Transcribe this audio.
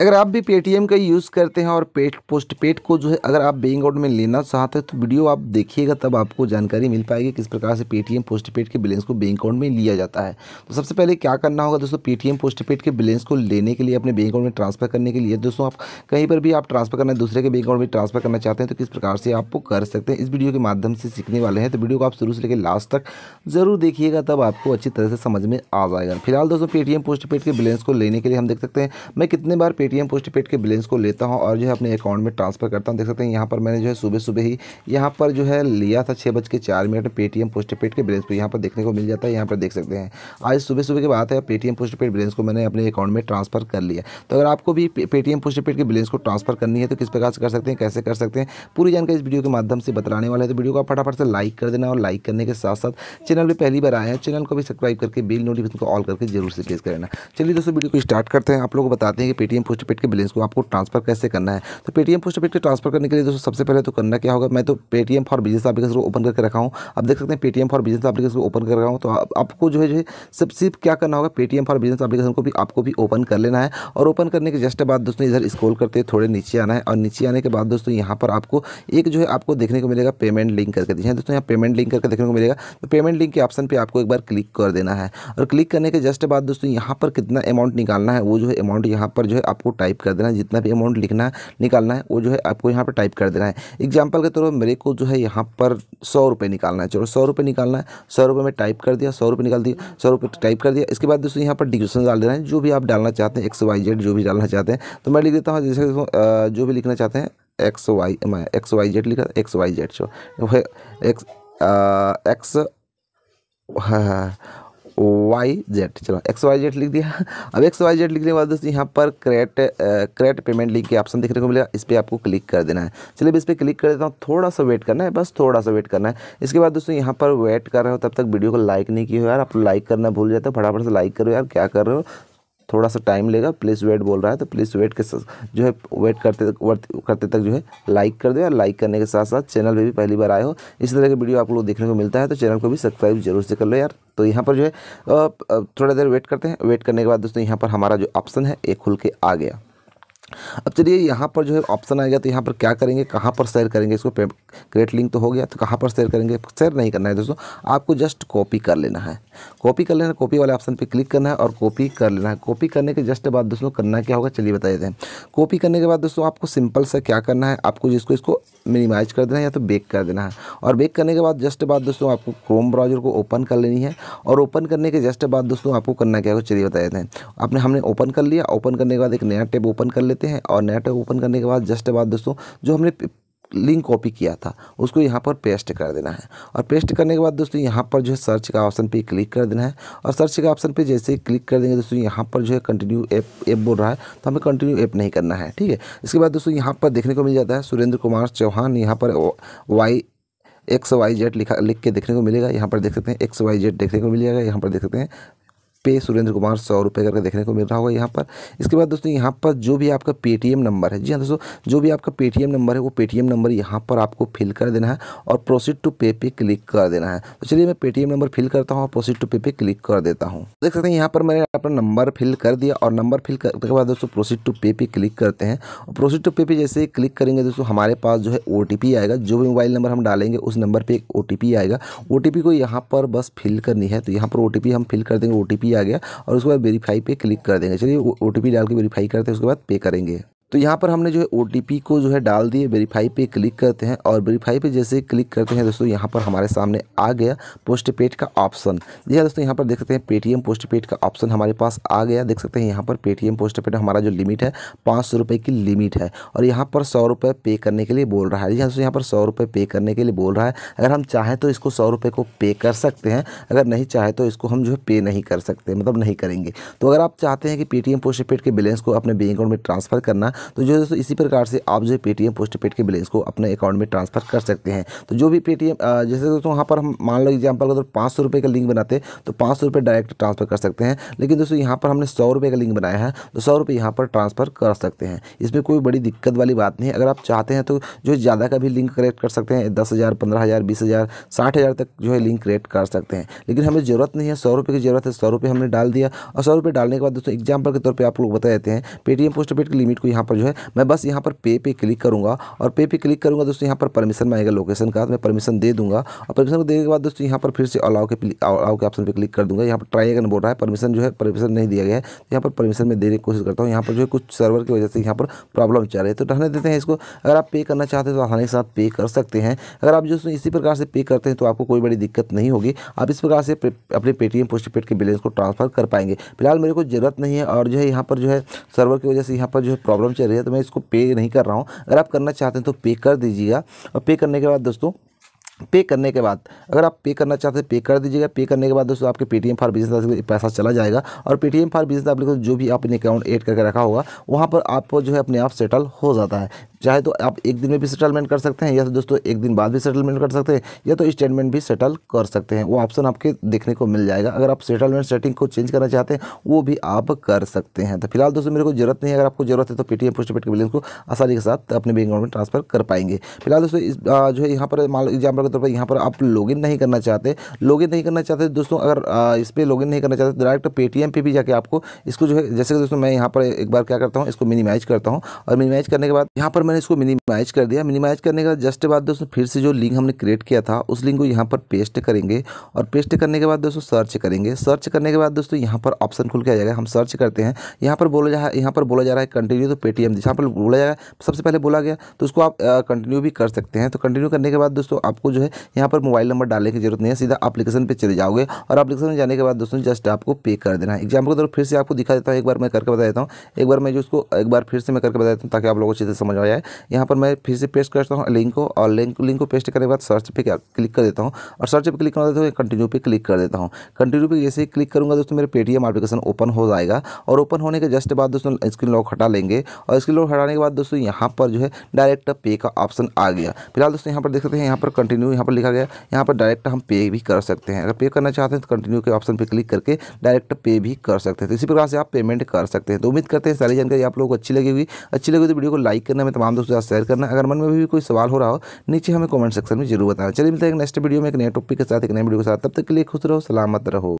अगर आप भी पेटीएम का यूज़ करते हैं और पेट पोस्ट को जो है अगर आप बैंक आउट में लेना चाहते हैं तो वीडियो आप देखिएगा तब आपको जानकारी मिल पाएगी किस प्रकार से पेटीएम पोस्ट के बैलेंस को बैंक अकाउंट में लिया जाता है तो सबसे पहले क्या करना होगा दोस्तों पेटीएम पोस्ट के बैलेंस को लेने के लिए अपने बैंक अकाउंट में ट्रांसफ़र करने के लिए दोस्तों आप कहीं पर भी आप ट्रांसफ़र करना दूसरे के बैंक अकाउंट में ट्रांसफ़र करना चाहते हैं तो किस प्रकार से आपको कर सकते हैं इस वीडियो के माध्यम से सीखने वाले हैं तो वीडियो को आप शुरू से लेकर लास्ट तक ज़रूर देखिएगा तब आपको अच्छी तरह से समझ में आ जाएगा फिलहाल दोस्तों पेटीएम पोस्ट के बैलेंस को लेने के लिए हम देख सकते हैं मैं कितने बार पेटीएम पोस्ट पेड के बैलेंस को लेता हूँ और जो है अपने अकाउंट में ट्रांसफर करता हूँ देख सकते हैं यहाँ पर मैंने जो है सुबह सुबह ही यहाँ पर जो है लिया था छः बज के चार मिनट पेटीएम पोस्ट पेड के बैलेंस को यहाँ पर देखने को मिल जाता है यहाँ पर देख सकते हैं आज सुबह सुबह की बात है पेटीएम पोस्ट पेड बैलेंस को मैंने अपने अकाउंट में ट्रांसफर कर लिया तो अगर आपको भी पेटीएम पोस्ट पेड के बैलेंस को ट्रांसफर करनी है तो किस प्रकार से कर सकते हैं कैसे कर सकते हैं पूरी जानकारी इस वीडियो के माध्यम से बताने वाले तो वीडियो को फटाफट से लाइक कर देना और लाइक करने के साथ साथ चैनल पर पहली बार आए हैं चैनल को भी सब्सक्राइब करके बिल नोटिफिकेशन को ऑल करके जरूर से प्रेस करना चलिए दोस्तों वीडियो को स्टार्ट करते हैं आप लोग बताते हैं कि पेटीएम पोस्ट पोस्टपेड के बैलेंस को आपको ट्रांसफर कैसे करना है तो पेटीएम पोस्टपेड के ट्रांसफर करने के लिए दोस्तों सबसे पहले तो करना क्या होगा मैं तो पेटीएम फॉर बिजनेस एप्लीकेशन को ओपन करके रखा हूँ आप देख सकते हैं पेटीएम फॉर बिजनेस एप्लीकेशन को ओपन कर रहा हूँ तो आपको जो है सब सिर्फ क्या करना होगा पेटीएम फॉर बिजनेस एप्लीकेशन को भी आपको भी ओपन कर लेना है और ओपन करने के जस्ट बाद दोस्तों इधर स्क्रॉल करते थोड़े नीचे आना है और नीचे आने के बाद दोस्तों यहाँ पर आपको एक जो है आपको देखने को मिलेगा पेमेंट लिंक करके दिखाएं हाँ, दोस्तों यहाँ पेमेंट लिंक करके देखने को मिलेगा तो पेमेंट लिंक के ऑप्शन पर आपको एक बार क्लिक कर देना है और क्लिक करने के जस्ट बाद दोस्तों यहाँ पर कितना अमाउंट निकालना है वो जो है अमाउंट यहाँ पर जो है आपको टाइप कर देना है जितना भी अमाउंट लिखना निकालना है वो जो है आपको यहाँ पर टाइप कर देना है एग्जाम्पल के तौर पर मेरे को जो है यहाँ पर सौ रुपये निकालना है चलो सौ रुपये निकालना है सौ रुपये में टाइप कर दिया सौ रुपये निकाल दिया सौ रुपये टाइप कर दिया इसके बाद दोस्तों यहाँ पर डिक्रिप्शन डाल देना है जो भी आप डालना चाहते हैं एक्स वाई जेड जो भी डालना चाहते हैं तो मैं लिख देता हूँ जैसे जो भी लिखना चाहते हैं एक्स वाई मैं एक्स वाई जेड लिखा X Y Z X X Y Z चलो एक्स वाई जेड लिख दिया अब एक्स वाई जेड लिखने के बाद दोस्तों यहाँ पर क्रेट क्रेट पेमेंट लिंक के ऑप्शन देखने को मिलेगा इस पर आपको क्लिक कर देना है चलिए इस पर क्लिक कर देता हूँ थोड़ा सा वेट करना है बस थोड़ा सा वेट करना है इसके बाद दोस्तों यहाँ पर वेट कर रहे हो तब तक वीडियो को लाइक नहीं किया हो यार आप लाइक करना भूल जाते हो फटाफट से लाइक करो यार क्या कर रहे हो थोड़ा सा टाइम लेगा प्लीज़ वेट बोल रहा है तो प्लीज़ वेट के जो है वेट करते तक करते तक जो है लाइक कर दे और लाइक करने के साथ साथ चैनल पर भी पहली बार आए हो इस तरह के वीडियो आप लोग देखने को मिलता है तो चैनल को भी सब्सक्राइब जरूर से कर लो यार तो यहाँ पर जो है थोड़ा देर वेट करते हैं वेट करने के बाद दोस्तों यहाँ पर हमारा जो ऑप्शन है ये खुल के आ गया अब चलिए यहाँ पर जो है ऑप्शन आएगा तो यहाँ पर क्या करेंगे कहाँ पर शेयर करेंगे इसको क्रिएट लिंक तो हो गया तो कहाँ पर शेयर करेंगे शेयर नहीं करना है दोस्तों आपको जस्ट कॉपी कर लेना है कॉपी कर लेना कॉपी वाले ऑप्शन पर क्लिक करना है और कॉपी कर लेना है कॉपी करने के जस्ट बाद दोस्तों करना क्या होगा चलिए बता देते हैं कॉपी करने के बाद दोस्तों आपको सिंपल से क्या करना है आपको जिसको इसको मिनिमाइज कर देना है या तो बेक कर देना है और बेक करने के बाद जस्ट बाद दोस्तों आपको क्रोम ब्राउजर को ओपन कर लेनी है और ओपन करने के जस्ट बाद दोस्तों आपको करना क्या होगा चलिए बता देते हैं आपने हमने ओपन कर लिया ओपन करने के बाद एक नया टैब ओपन कर लेते हैं और नया टैब ओपन करने के बाद जस्ट बाद दोस्तों जो हमने लिंक कॉपी किया था उसको यहाँ पर पेस्ट कर देना है और पेस्ट करने के बाद दोस्तों यहाँ पर जो है सर्च का ऑप्शन पे क्लिक कर देना है और सर्च का ऑप्शन पे जैसे ही क्लिक कर देंगे दोस्तों यहाँ पर जो है कंटिन्यू ऐप ऐप बोल रहा है तो हमें कंटिन्यू ऐप नहीं करना है ठीक है इसके बाद दोस्तों यहाँ पर देखने को मिल जाता है सुरेंद्र कुमार चौहान यहाँ पर वाई एक्स वाई जेड लिखा लिख के देखने को मिलेगा यहाँ पर देख सकते हैं एक्स वाई जेड देखने को मिलेगा यहाँ पर देख सकते हैं पे सुरेंद्र कुमार सौ रुपये करके देखने को मिल रहा होगा यहाँ पर इसके बाद दोस्तों यहाँ पर जो भी आपका पेटीएम नंबर है जी हाँ दोस्तों जो भी आपका पेटीएम नंबर है वो पेटीएम नंबर यहाँ पर आपको फिल कर देना है और प्रोसीड टू पे पे क्लिक कर देना है तो चलिए मैं पेटीएम नंबर फिल करता हूँ और प्रोसीड टू पे पे क्लिक कर देता हूँ देख सकते हैं यहाँ पर मैंने अपना नंबर फिल कर दिया और नंबर फिल करने के बाद दोस्तों प्रोसीड टू पे पे क्लिक करते हैं और प्रोसीड टू पे पे जैसे क्लिक करेंगे दोस्तों हमारे पास जो है ओ आएगा जो भी मोबाइल नंबर हम डालेंगे उस नंबर पर एक ओ आएगा ओ को यहाँ पर बस फिल करनी है तो यहाँ पर ओ हम फिल कर देंगे ओ आ गया और उसके बाद वेरीफाई पे क्लिक कर देंगे चलिए ओ डाल के वेरीफाई करते हैं उसके बाद पे करेंगे तो यहाँ पर हमने जो है ओ को जो है डाल दिए वेरीफाई पे क्लिक करते हैं और वेरीफाई पे जैसे क्लिक करते हैं दोस्तों यहाँ पर हमारे सामने आ गया पोस्ट पेड का ऑप्शन हाँ दोस्तों यहाँ पर देख सकते हैं पेटीएम पोस्ट पेड का ऑप्शन हमारे पास आ गया देख सकते हैं यहाँ पर पेटीएम पोस्ट पेड हमारा जो लिमिट है पाँच सौ रुपये की लिमिट है और यहाँ पर सौ रुपये पे करने के लिए बोल रहा है जी हाँ दोस्तों यहाँ पर सौ रुपये पे करने के लिए बोल रहा है अगर हम चाहें तो इसको सौ रुपये को पे कर सकते हैं अगर नहीं चाहे तो इसको हम जो है पे नहीं कर सकते मतलब नहीं करेंगे तो अगर आप चाहते हैं कि पेटीएम पोस्ट पेड के बैलेंस को अपने बैंक अकाउंट में ट्रांसफ़र करना तो जो दोस्तों इसी प्रकार से आप जो है पेटीएम पोस्ट पेड के बैलेंस को अपने अकाउंट में ट्रांसफर कर सकते हैं तो जो भी पेटीएम जैसे दोस्तों वहाँ पर हम मान लो एग्जाम्पल अगर पाँच सौ का लिंक बनाते तो पाँच सौ डायरेक्ट ट्रांसफर कर सकते हैं लेकिन दोस्तों यहाँ पर हमने सौ का लिंक बनाया है तो सौ रुपये यहाँ पर ट्रांसफर कर सकते हैं इसमें कोई बड़ी दिक्कत वाली बात नहीं है अगर आप चाहते हैं तो जो ज़्यादा का भी लिंक क्रिएट कर सकते हैं दस हज़ार पंद्रह हज़ार बीस हज़ार साठ हज़ार तक जो है लिंक क्रिएट कर सकते हैं लेकिन हमें ज़रूरत नहीं है सौ रुपये की ज़रूरत है सौ रुपये हमने डाल दिया और सौ रुपये डालने के बाद दोस्तों एग्जाम्पल के तौर पर आप लोग बता देते हैं पेटीएम पोस्ट पेड की लिमिट को यहाँ पर जो है मैं बस यहाँ पर पे पे क्लिक करूँगा और पे पे क्लिक करूँगा दोस्तों यहाँ पर परमिशन में आएगा लोकेशन का तो मैं परमिशन दे दूँगा और परमिशन को देने के बाद दोस्तों यहाँ पर फिर से अलाव के अलाव के ऑप्शन पर क्लिक कर दूँगा यहाँ पर ट्राई अगर बोल रहा है परमिशन जो है परमिशन नहीं दिया गया है तो यहाँ पर परमिशन में देने की कोशिश करता हूँ यहाँ पर जो है कुछ सर्वर की वजह से यहाँ पर प्रॉब्लम चल रही है तो रहने देते हैं इसको अगर आप पे करना चाहते हैं तो आसानी के साथ पे कर सकते हैं अगर आप जो इसी प्रकार से पे करते हैं तो आपको कोई बड़ी दिक्कत नहीं होगी आप इस प्रकार से अपने पेटीएम पोस्टपेड के बैलेंस को ट्रांसफर कर पाएंगे फिलहाल मेरे को जरूरत नहीं है और जो है यहाँ पर जो है सर्वर की वजह से यहाँ पर जो है प्रॉब्लम चल रही है तो मैं इसको पे नहीं कर रहा हूँ अगर आप करना चाहते हैं तो पे कर दीजिएगा और पे करने के बाद दोस्तों पे करने के बाद अगर आप पे करना चाहते हैं पे कर दीजिएगा पे करने के बाद दोस्तों आपके पेटीएम फॉर बिजनेस पैसा चला जाएगा और पेटीएम फॉर बिजनेस एप्लीकेशन जो भी आपने अकाउंट ऐड करके रखा होगा वहाँ पर आपको जो है अपने आप सेटल हो जाता है चाहे तो आप एक दिन में भी सेटलमेंट कर सकते हैं या तो दोस्तों एक दिन बाद भी सेटलमेंट कर सकते हैं या तो स्टेटमेंट भी सेटल कर सकते हैं वो ऑप्शन आपके देखने को मिल जाएगा अगर आप सेटलमेंट सेटिंग को चेंज करना चाहते हैं वो भी आप कर सकते हैं तो फिलहाल दोस्तों मेरे को जरूरत नहीं है अगर आपको जरूरत है तो पेटीएम पोस्ट पेड के बैलेंस को आसानी के साथ अपने बैंक अकाउंट में ट्रांसफर कर पाएंगे फिलहाल दोस्तों इस जो है यहाँ पर मान लो एग्जाम्पल के तौर पर यहाँ पर आप इन नहीं करना चाहते इन नहीं करना चाहते दोस्तों अगर इस पर इन नहीं करना चाहते तो डायरेक्ट पेटीएम पर भी जाकर आपको इसको जो है जैसे कि दोस्तों मैं यहाँ पर एक बार क्या करता हूँ इसको मिनिमाइज करता हूँ और मिनिमाइज करने के बाद यहाँ पर मैंने इसको मिनिमाइज कर दिया मिनिमाइज करने के बाद जस्ट बाद दोस्तों फिर से जो लिंक हमने क्रिएट किया था उस लिंक को यहाँ पर पेस्ट करेंगे और पेस्ट करने के बाद दोस्तों सर्च करेंगे सर्च करने के बाद दोस्तों यहाँ पर ऑप्शन खुल के आ जाएगा हम सर्च करते हैं यहाँ पर बोला जा यहाँ पर बोला जा रहा है कंटिन्यू तो पेटीएम जहाँ पर बोला जाएगा सबसे पहले बोला गया तो उसको आप कंटिन्यू भी कर सकते हैं तो कंटिन्यू करने के बाद दोस्तों आपको जो है यहाँ पर मोबाइल नंबर डालने की जरूरत नहीं है सीधा अपलीकेशन पर चले जाओगे और अपलीकेशन में जाने के बाद दोस्तों जस्ट आपको पे कर देना है एग्जाम्पल फिर से आपको दिखा देता हूँ एक बार मैं करके बता देता हूँ एक बार मैं जो उसको एक बार फिर से मैं करके बता देता हूँ ताकि आप लोगों को चीज़ें समझ आ जाए है यहाँ पर मैं फिर से पेस्ट करता हूँ लिंक को और लिंक लिंक को पेस्ट करने के बाद सर्च पे क्लिक कर देता हूँ और सर्च पे क्लिक करना देता हूँ कंटिन्यू पे क्लिक कर देता हूँ कंटिन्यू पे जैसे क्लिक करूँगा दोस्तों मेरे पेटीएम एप्लीकेशन ओपन हो जाएगा और ओपन होने के जस्ट बाद दोस्तों स्क्रीन लॉक हटा लेंगे और स्क्रीन लॉक हटाने के बाद दोस्तों यहाँ पर जो है डायरेक्ट पे का ऑप्शन आ गया फिलहाल दोस्तों यहाँ पर देख सकते हैं यहाँ पर कंटिन्यू यहाँ पर लिखा गया यहाँ पर डायरेक्ट हम पे भी कर सकते हैं अगर पे करना चाहते हैं तो कंटिन्यू के ऑप्शन पर क्लिक करके डायरेक्ट पे भी कर सकते हैं तो इसी प्रकार से आप पेमेंट कर सकते हैं तो उम्मीद करते हैं सारी जानकारी आप लोगों को अच्छी लगी हुई अच्छी लगी तो वीडियो को लाइक करना में तमाम तमाम दोस्तों साथ शेयर करना अगर मन में भी कोई सवाल हो रहा हो नीचे हमें कमेंट सेक्शन में जरूर बताना चलिए मिलते हैं नेक्स्ट वीडियो में एक नए टॉपिक के साथ एक नए वीडियो के साथ तब तक के लिए खुश रहो सलामत रहो